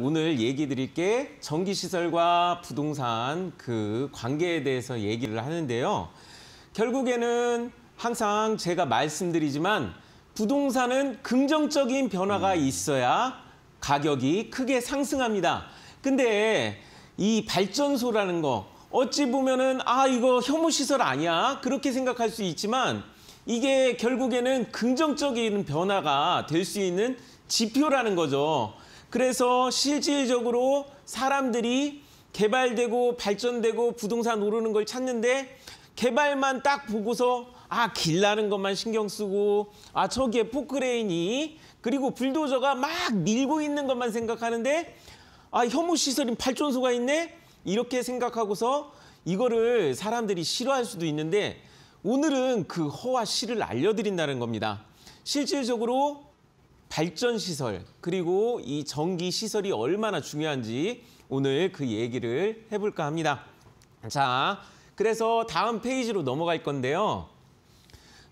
오늘 얘기 드릴 게 전기시설과 부동산 그 관계에 대해서 얘기를 하는데요. 결국에는 항상 제가 말씀드리지만 부동산은 긍정적인 변화가 음. 있어야 가격이 크게 상승합니다. 근데 이 발전소라는 거 어찌 보면은 아 이거 혐오시설 아니야 그렇게 생각할 수 있지만 이게 결국에는 긍정적인 변화가 될 수 있는 지표라는 거죠. 그래서 실질적으로 사람들이 개발되고 발전되고 부동산 오르는 걸 찾는데 개발만 딱 보고서 아, 길 나는 것만 신경 쓰고 아, 저기에 포크레인이 그리고 불도저가 막 밀고 있는 것만 생각하는데 아, 혐오 시설인 발전소가 있네. 이렇게 생각하고서 이거를 사람들이 싫어할 수도 있는데 오늘은 그 허와 실을 알려드린다는 겁니다. 실질적으로 발전 시설 그리고 이 전기 시설이 얼마나 중요한지 오늘 그 얘기를 해볼까 합니다. 자, 그래서 다음 페이지로 넘어갈 건데요.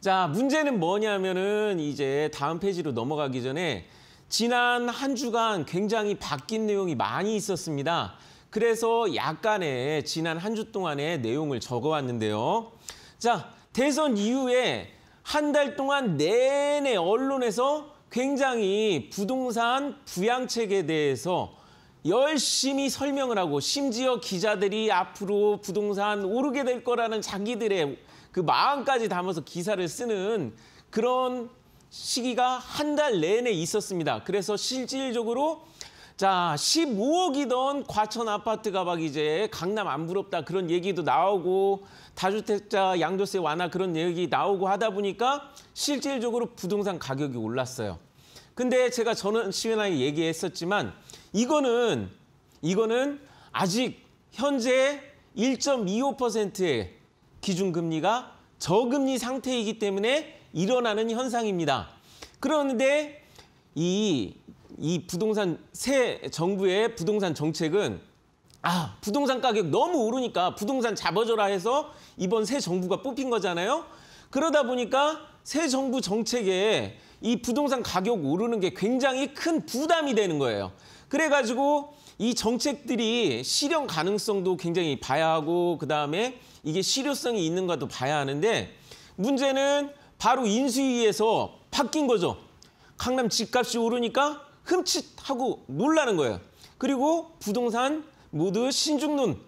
자, 문제는 뭐냐면은 이제 다음 페이지로 넘어가기 전에 지난 한 주간 굉장히 바뀐 내용이 많이 있었습니다. 그래서 약간의 지난 한 주 동안의 내용을 적어왔는데요. 자, 대선 이후에 한 달 동안 내내 언론에서 굉장히 부동산 부양책에 대해서 열심히 설명을 하고 심지어 기자들이 앞으로 부동산 오르게 될 거라는 자기들의 그 마음까지 담아서 기사를 쓰는 그런 시기가 한 달 내내 있었습니다. 그래서 실질적으로 자, 15억이던 과천 아파트 가방 이제 강남 안 부럽다 그런 얘기도 나오고 다주택자 양도세 완화 그런 얘기 나오고 하다 보니까 실질적으로 부동산 가격이 올랐어요. 근데 제가 저는 시원하게 얘기했었지만 이거는 이거는 아직 현재 1.25%의 기준금리가 저금리 상태이기 때문에 일어나는 현상입니다. 그런데 이이 부동산 새 정부의 부동산 정책은 아 부동산 가격 너무 오르니까 부동산 잡아줘라 해서 이번 새 정부가 뽑힌 거잖아요. 그러다 보니까 새 정부 정책에 이 부동산 가격 오르는 게 굉장히 큰 부담이 되는 거예요. 그래가지고 이 정책들이 실현 가능성도 굉장히 봐야 하고 그다음에 이게 실효성이 있는가도 봐야 하는데 문제는 바로 인수위에서 바뀐 거죠. 강남 집값이 오르니까 흠칫하고 놀라는 거예요. 그리고 부동산 모두 신중론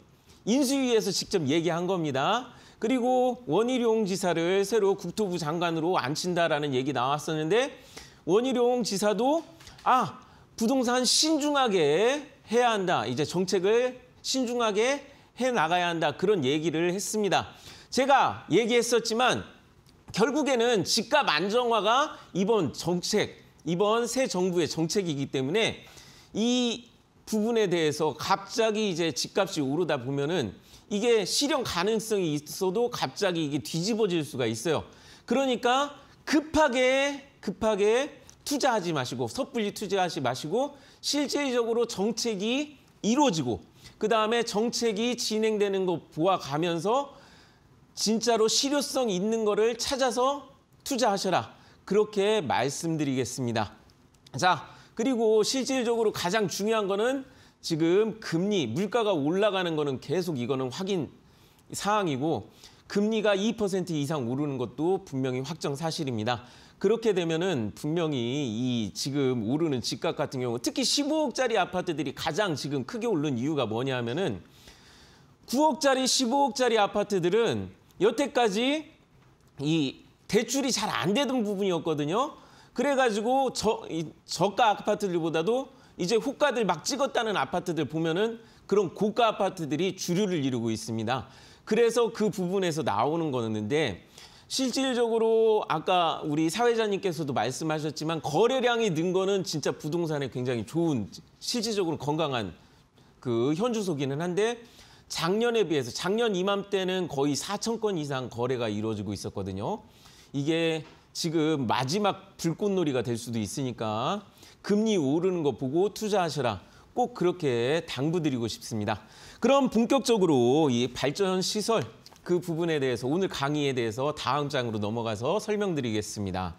인수위에서 직접 얘기한 겁니다. 그리고 원희룡 지사를 새로 국토부 장관으로 앉힌다라는 얘기 나왔었는데 원희룡 지사도 아 부동산 신중하게 해야 한다. 이제 정책을 신중하게 해 나가야 한다. 그런 얘기를 했습니다. 제가 얘기했었지만 결국에는 집값 안정화가 이번 정책 이번 새 정부의 정책이기 때문에 이 부분에 대해서 갑자기 이제 집값이 오르다 보면은 이게 실현 가능성이 있어도 갑자기 이게 뒤집어질 수가 있어요. 그러니까 급하게 급하게 투자하지 마시고 섣불리 투자하지 마시고 실질적으로 정책이 이루어지고 그다음에 정책이 진행되는 거 보아가면서 진짜로 실효성 있는 거를 찾아서 투자하셔라. 그렇게 말씀드리겠습니다. 자, 그리고 실질적으로 가장 중요한 거는 지금 금리, 물가가 올라가는 거는 계속 이거는 확인 사항이고 금리가 2% 이상 오르는 것도 분명히 확정 사실입니다. 그렇게 되면은 분명히 이 지금 오르는 집값 같은 경우 특히 15억짜리 아파트들이 가장 지금 크게 오른 이유가 뭐냐 하면은 9억짜리, 15억짜리 아파트들은 여태까지 이 대출이 잘 안 되던 부분이었거든요. 그래가지고 저, 이, 저가 아파트들보다도 이제 호가들 막 찍었다는 아파트들 보면은 그런 고가 아파트들이 주류를 이루고 있습니다. 그래서 그 부분에서 나오는 거였는데 실질적으로 아까 우리 사회자님께서도 말씀하셨지만 거래량이 는 거는 진짜 부동산에 굉장히 좋은 실질적으로 건강한 그 현주소기는 한데 작년에 비해서 작년 이맘때는 거의 4천 건 이상 거래가 이루어지고 있었거든요. 이게 지금 마지막 불꽃놀이가 될 수도 있으니까 금리 오르는 거 보고 투자하셔라. 꼭 그렇게 당부드리고 싶습니다. 그럼 본격적으로 이 발전 시설 그 부분에 대해서 오늘 강의에 대해서 다음 장으로 넘어가서 설명드리겠습니다.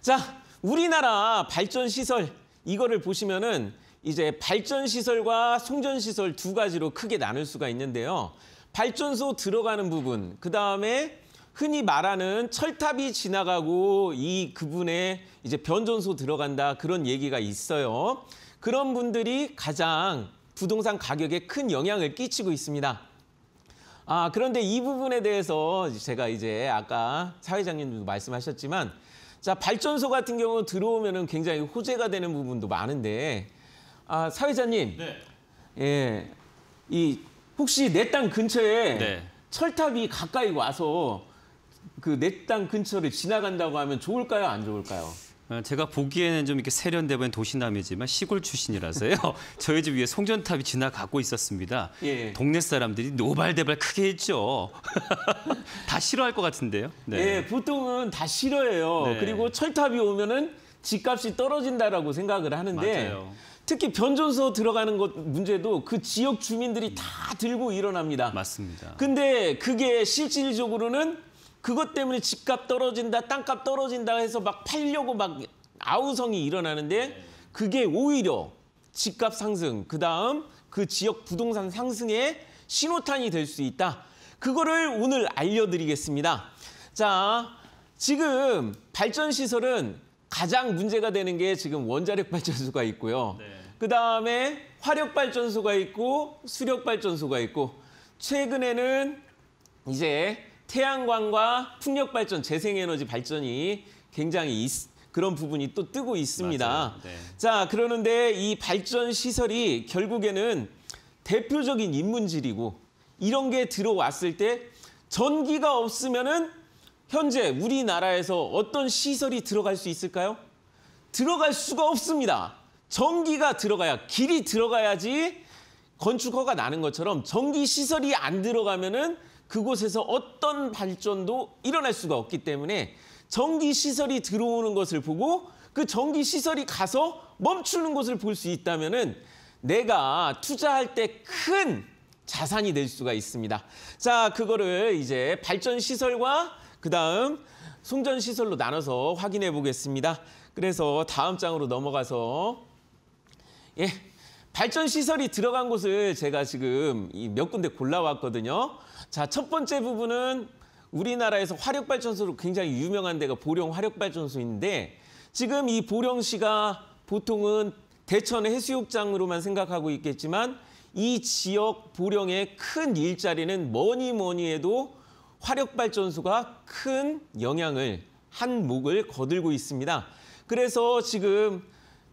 자, 우리나라 발전 시설 이거를 보시면은 이제 발전 시설과 송전 시설 두 가지로 크게 나눌 수가 있는데요. 발전소 들어가는 부분, 그다음에 흔히 말하는 철탑이 지나가고 이 그분의 이제 변전소 들어간다 그런 얘기가 있어요. 그런 분들이 가장 부동산 가격에 큰 영향을 끼치고 있습니다. 아, 그런데 이 부분에 대해서 제가 이제 아까 사회장님도 말씀하셨지만 자, 발전소 같은 경우 들어오면은 굉장히 호재가 되는 부분도 많은데 아, 사회자님. 네. 예. 이 혹시 내 땅 근처에 네. 철탑이 가까이 와서 그내 땅 근처를 지나간다고 하면 좋을까요, 안 좋을까요? 어, 제가 보기에는 좀 이렇게 세련되는 도시남이지만 시골 출신이라서요. 저희 집 위에 송전탑이 지나가고 있었습니다. 예. 예. 동네 사람들이 노발대발 크게 했죠. 다 싫어할 것 같은데요. 네. 예, 보통은 다 싫어해요. 네. 그리고 철탑이 오면은 집값이 떨어진다라고 생각을 하는데 맞아요. 특히 변전소 들어가는 것 문제도 그 지역 주민들이 다 들고 일어납니다. 맞습니다. 근데 그게 실질적으로는 그것 때문에 집값 떨어진다, 땅값 떨어진다 해서 막 팔려고 막 아우성이 일어나는데 그게 오히려 집값 상승, 그다음 그 지역 부동산 상승의 신호탄이 될 수 있다. 그거를 오늘 알려드리겠습니다. 자, 지금 발전시설은 가장 문제가 되는 게 지금 원자력 발전소가 있고요. 네. 그다음에 화력 발전소가 있고 수력 발전소가 있고 최근에는 이제 태양광과 풍력발전, 재생에너지 발전이 굉장히 있, 그런 부분이 또 뜨고 있습니다. 네. 자, 그러는데 이 발전 시설이 결국에는 대표적인 인문질이고 이런 게 들어왔을 때 전기가 없으면은 현재 우리나라에서 어떤 시설이 들어갈 수 있을까요? 들어갈 수가 없습니다. 전기가 들어가야 길이 들어가야지 건축허가 나는 것처럼 전기 시설이 안 들어가면은 그곳에서 어떤 발전도 일어날 수가 없기 때문에 전기 시설이 들어오는 것을 보고 그 전기 시설이 가서 멈추는 것을 볼 수 있다면은 내가 투자할 때 큰 자산이 될 수가 있습니다. 자, 그거를 이제 발전 시설과 그다음 송전 시설로 나눠서 확인해 보겠습니다. 그래서 다음 장으로 넘어가서 예. 발전 시설이 들어간 곳을 제가 지금 몇 군데 골라왔거든요. 자, 첫 번째 부분은 우리나라에서 화력발전소로 굉장히 유명한 데가 보령 화력발전소인데 지금 이 보령시가 보통은 대천의 해수욕장으로만 생각하고 있겠지만 이 지역 보령의 큰 일자리는 뭐니 뭐니 해도 화력발전소가 큰 영향을 한 목을 거들고 있습니다. 그래서 지금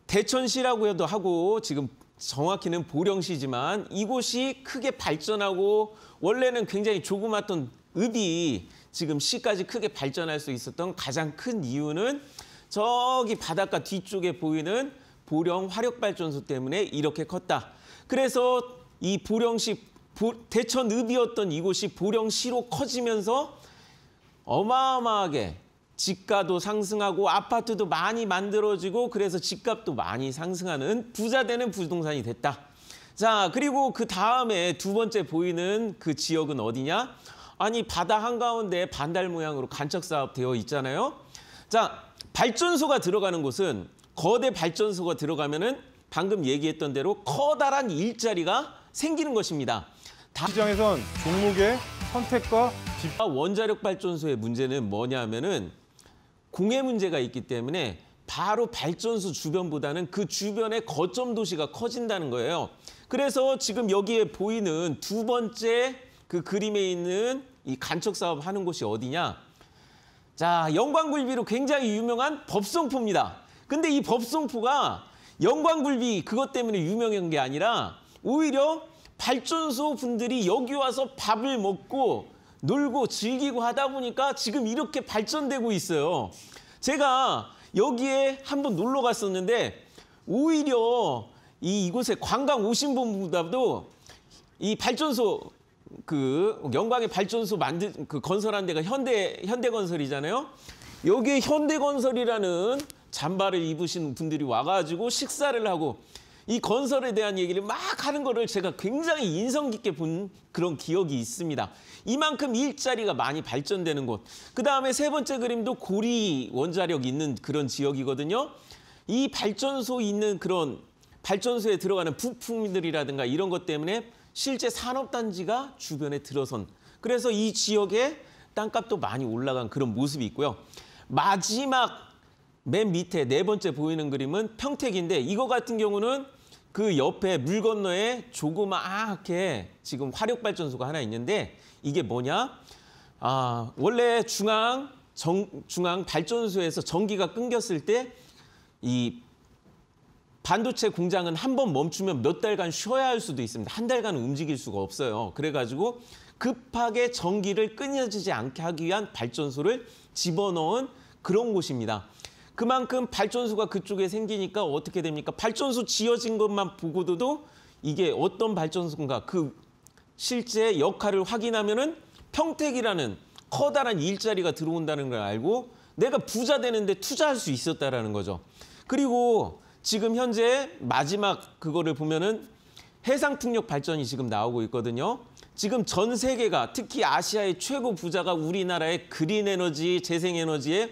대천시라고 해도 하고 지금 정확히는 보령시지만 이곳이 크게 발전하고 원래는 굉장히 조그맣던 읍이 지금 시까지 크게 발전할 수 있었던 가장 큰 이유는 저기 바닷가 뒤쪽에 보이는 보령 화력발전소 때문에 이렇게 컸다. 그래서 이 보령시 대천읍이었던 이곳이 보령시로 커지면서 어마어마하게 집가도 상승하고 아파트도 많이 만들어지고 그래서 집값도 많이 상승하는 부자 되는 부동산이 됐다. 자, 그리고 그 다음에 두 번째 보이는 그 지역은 어디냐? 아니, 바다 한가운데 반달 모양으로 간척 사업 되어 있잖아요. 자, 발전소가 들어가는 곳은 거대 발전소가 들어가면은 방금 얘기했던 대로 커다란 일자리가 생기는 것입니다. 시장에선 종목의 선택과 집... 아, 원자력 발전소의 문제는 뭐냐면은 공해 문제가 있기 때문에 바로 발전소 주변보다는 그 주변의 거점 도시가 커진다는 거예요. 그래서 지금 여기에 보이는 두 번째 그 그림에 있는 이 간척 사업 하는 곳이 어디냐? 자, 영광굴비로 굉장히 유명한 법성포입니다. 근데 이 법성포가 영광굴비 그것 때문에 유명한 게 아니라 오히려 발전소 분들이 여기 와서 밥을 먹고 놀고 즐기고 하다 보니까 지금 이렇게 발전되고 있어요. 제가 여기에 한번 놀러 갔었는데 오히려 이 이곳에 관광 오신 분보다도 이 발전소 그 영광의 발전소 만든 그 건설한 데가 현대 현대건설이잖아요. 여기에 현대건설이라는 잠바를 입으신 분들이 와가지고 식사를 하고 이 건설에 대한 얘기를 막 하는 거를 제가 굉장히 인성 깊게 본 그런 기억이 있습니다. 이만큼 일자리가 많이 발전되는 곳. 그다음에 세 번째 그림도 고리 원자력 있는 그런 지역이거든요. 이 발전소 있는 그런 발전소에 들어가는 부품들이라든가 이런 것 때문에 실제 산업단지가 주변에 들어선 그래서 이지역에 땅값도 많이 올라간 그런 모습이 있고요. 마지막 맨 밑에 네 번째 보이는 그림은 평택인데 이거 같은 경우는 그 옆에 물 건너에 조그맣게 지금 화력발전소가 하나 있는데 이게 뭐냐? 아, 원래 중앙 정, 중앙 발전소에서 전기가 끊겼을 때이 반도체 공장은 한 번 멈추면 몇 달간 쉬어야 할 수도 있습니다. 한 달간 움직일 수가 없어요. 그래가지고 급하게 전기를 끊여지지 않게 하기 위한 발전소를 집어넣은 그런 곳입니다. 그만큼 발전소가 그쪽에 생기니까 어떻게 됩니까? 발전소 지어진 것만 보고도 이게 어떤 발전소인가 그 실제 역할을 확인하면은 평택이라는 커다란 일자리가 들어온다는 걸 알고 내가 부자 되는데 투자할 수 있었다라는 거죠. 그리고 지금 현재 마지막 그거를 보면은 해상풍력 발전이 지금 나오고 있거든요. 지금 전 세계가 특히 아시아의 최고 부자가 우리나라의 그린 에너지, 재생 에너지에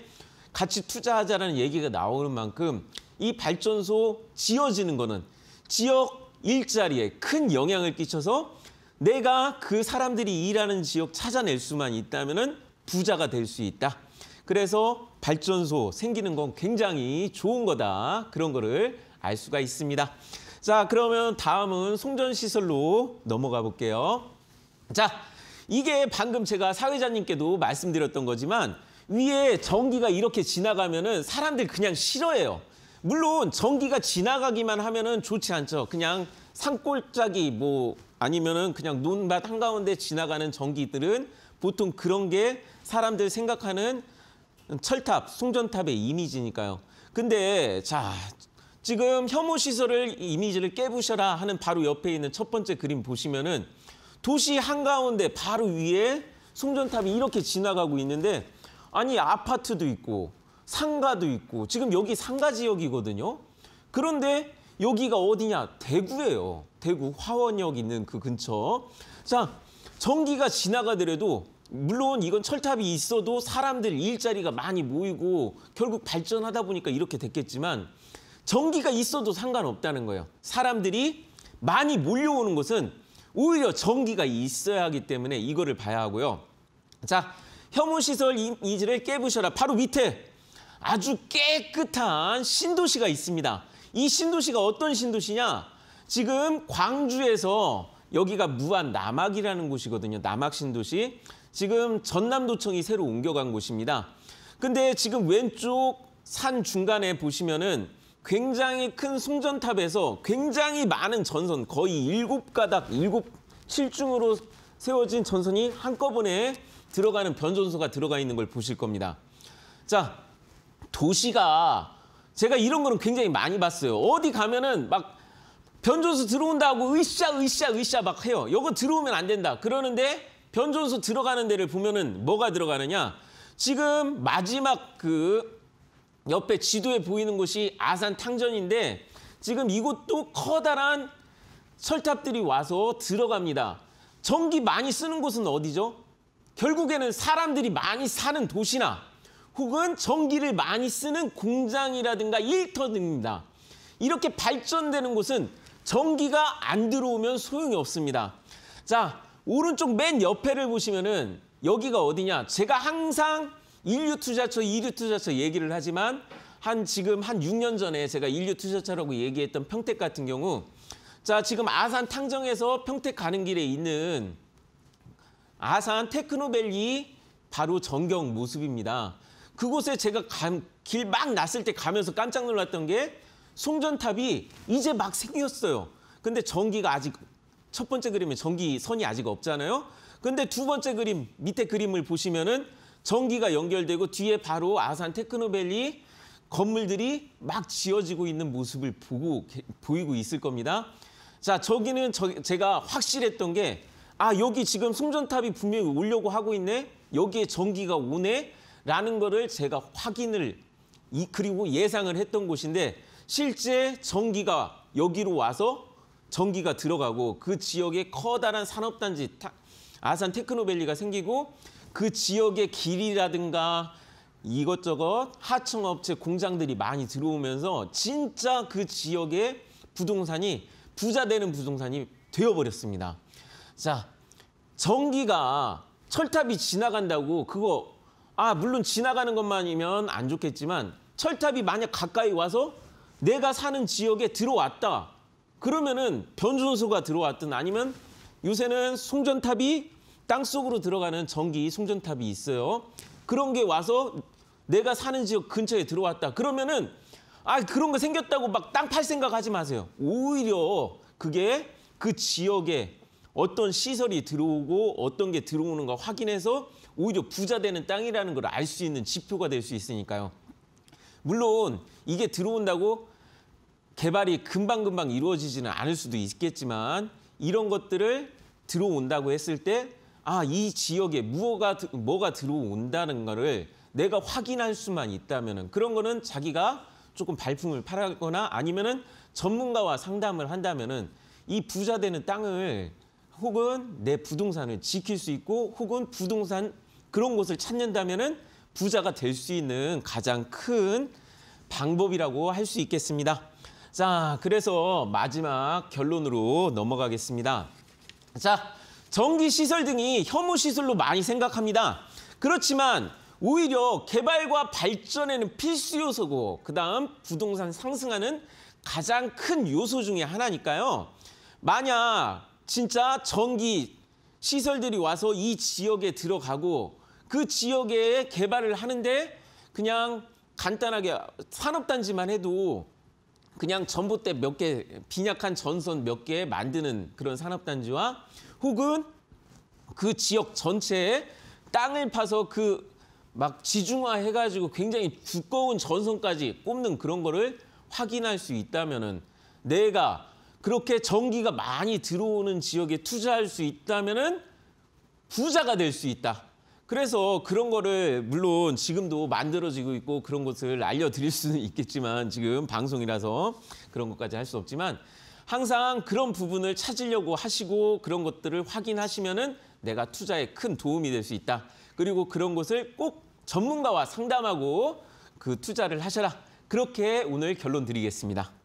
같이 투자하자라는 얘기가 나오는 만큼 이 발전소 지어지는 거는 지역 일자리에 큰 영향을 끼쳐서 내가 그 사람들이 일하는 지역 찾아낼 수만 있다면 부자가 될 수 있다. 그래서 발전소 생기는 건 굉장히 좋은 거다. 그런 거를 알 수가 있습니다. 자, 그러면 다음은 송전시설로 넘어가 볼게요. 자, 이게 방금 제가 사회자님께도 말씀드렸던 거지만 위에 전기가 이렇게 지나가면 은 사람들 그냥 싫어해요. 물론 전기가 지나가기만 하면 은 좋지 않죠. 그냥 산골짜기 뭐 아니면 은 그냥 논밭 한가운데 지나가는 전기들은 보통 그런 게 사람들 생각하는 철탑, 송전탑의 이미지니까요. 근데 자 지금 혐오 시설을 이미지를 깨부셔라 하는 바로 옆에 있는 첫 번째 그림 보시면은 도시 한가운데 바로 위에 송전탑이 이렇게 지나가고 있는데 아니 아파트도 있고 상가도 있고 지금 여기 상가 지역이거든요. 그런데 여기가 어디냐? 대구예요. 대구 화원역 있는 그 근처. 자, 전기가 지나가더라도 물론 이건 철탑이 있어도 사람들 일자리가 많이 모이고 결국 발전하다 보니까 이렇게 됐겠지만 전기가 있어도 상관없다는 거예요. 사람들이 많이 몰려오는 것은 오히려 전기가 있어야 하기 때문에 이거를 봐야 하고요. 자, 혐오시설 이지를 깨부셔라. 바로 밑에 아주 깨끗한 신도시가 있습니다. 이 신도시가 어떤 신도시냐? 지금 광주에서 여기가 무한 남악이라는 곳이거든요. 남악 신도시. 지금 전남도청이 새로 옮겨간 곳입니다. 근데 지금 왼쪽 산 중간에 보시면은 굉장히 큰 송전탑에서 굉장히 많은 전선, 거의 일곱 가닥, 일곱, 칠중으로 세워진 전선이 한꺼번에 들어가는 변전소가 들어가 있는 걸 보실 겁니다. 자, 도시가 제가 이런 거는 굉장히 많이 봤어요. 어디 가면은 막변조소 들어온다고 으쌰 으쌰 으쌰 막 해요. 이거 들어오면 안 된다. 그러는데 변전소 들어가는 데를 보면은 뭐가 들어가느냐? 지금 마지막 그 옆에 지도에 보이는 곳이 아산 탕전인데 지금 이곳도 커다란 철탑들이 와서 들어갑니다. 전기 많이 쓰는 곳은 어디죠? 결국에는 사람들이 많이 사는 도시나 혹은 전기를 많이 쓰는 공장이라든가 일터입니다. 이렇게 발전되는 곳은 전기가 안 들어오면 소용이 없습니다. 자, 오른쪽 맨 옆에를 보시면은 여기가 어디냐? 제가 항상 인류 투자처, 이류 투자처 얘기를 하지만 한 지금 한 6년 전에 제가 인류 투자처라고 얘기했던 평택 같은 경우 자 지금 아산 탕정에서 평택 가는 길에 있는 아산 테크노밸리 바로 전경 모습입니다. 그곳에 제가 길 막 났을 때 가면서 깜짝 놀랐던 게 송전탑이 이제 막 생겼어요. 근데 전기가 아직 첫 번째 그림에 전기선이 아직 없잖아요. 근데 두 번째 그림, 밑에 그림을 보시면은 전기가 연결되고 뒤에 바로 아산 테크노밸리 건물들이 막 지어지고 있는 모습을 보고 보이고 있을 겁니다. 자, 저기는 저, 제가 확실했던 게 아, 여기 지금 승전탑이 분명히 오려고 하고 있네. 여기에 전기가 오네. 라는 거를 제가 확인을 이, 그리고 예상을 했던 곳인데 실제 전기가 여기로 와서 전기가 들어가고 그 지역에 커다란 산업단지 아산 테크노밸리가 생기고 그 지역의 길이라든가 이것저것 하청업체 공장들이 많이 들어오면서 진짜 그 지역의 부동산이 부자 되는 부동산이 되어버렸습니다. 자, 전기가 철탑이 지나간다고 그거 아 물론 지나가는 것만이면 안 좋겠지만 철탑이 만약 가까이 와서 내가 사는 지역에 들어왔다. 그러면은 변준 선수가 들어왔든 아니면 요새는 송전탑이 땅속으로 들어가는 전기 송전탑이 있어요. 그런 게 와서 내가 사는 지역 근처에 들어왔다. 그러면은 아 그런 거 생겼다고 막 땅 팔 생각하지 마세요. 오히려 그게 그 지역에 어떤 시설이 들어오고 어떤 게 들어오는가 확인해서 오히려 부자 되는 땅이라는 걸 알 수 있는 지표가 될 수 있으니까요. 물론 이게 들어온다고 개발이 금방금방 이루어지지는 않을 수도 있겠지만 이런 것들을 들어온다고 했을 때 아, 이 지역에 무엇가 뭐가 들어온다는 거를 내가 확인할 수만 있다면은 그런 거는 자기가 조금 발품을 팔거나 아니면은 전문가와 상담을 한다면은 이 부자되는 땅을 혹은 내 부동산을 지킬 수 있고 혹은 부동산 그런 곳을 찾는다면은 부자가 될 수 있는 가장 큰 방법이라고 할 수 있겠습니다. 자, 그래서 마지막 결론으로 넘어가겠습니다. 자, 전기시설 등이 혐오시설로 많이 생각합니다. 그렇지만 오히려 개발과 발전에는 필수 요소고 그다음 부동산 상승하는 가장 큰 요소 중에 하나니까요. 만약 진짜 전기 시설들이 와서 이 지역에 들어가고 그 지역에 개발을 하는데 그냥 간단하게 산업단지만 해도 그냥 전봇대 몇 개, 빈약한 전선 몇 개 만드는 그런 산업단지와 혹은 그 지역 전체에 땅을 파서 그 막 지중화해가지고 굉장히 두꺼운 전선까지 꼽는 그런 거를 확인할 수 있다면은 내가 그렇게 전기가 많이 들어오는 지역에 투자할 수 있다면은 부자가 될 수 있다. 그래서 그런 거를 물론 지금도 만들어지고 있고 그런 것을 알려드릴 수는 있겠지만 지금 방송이라서 그런 것까지 할 수 없지만 항상 그런 부분을 찾으려고 하시고 그런 것들을 확인하시면은 내가 투자에 큰 도움이 될 수 있다. 그리고 그런 것을 꼭 전문가와 상담하고 그 투자를 하셔라. 그렇게 오늘 결론 드리겠습니다.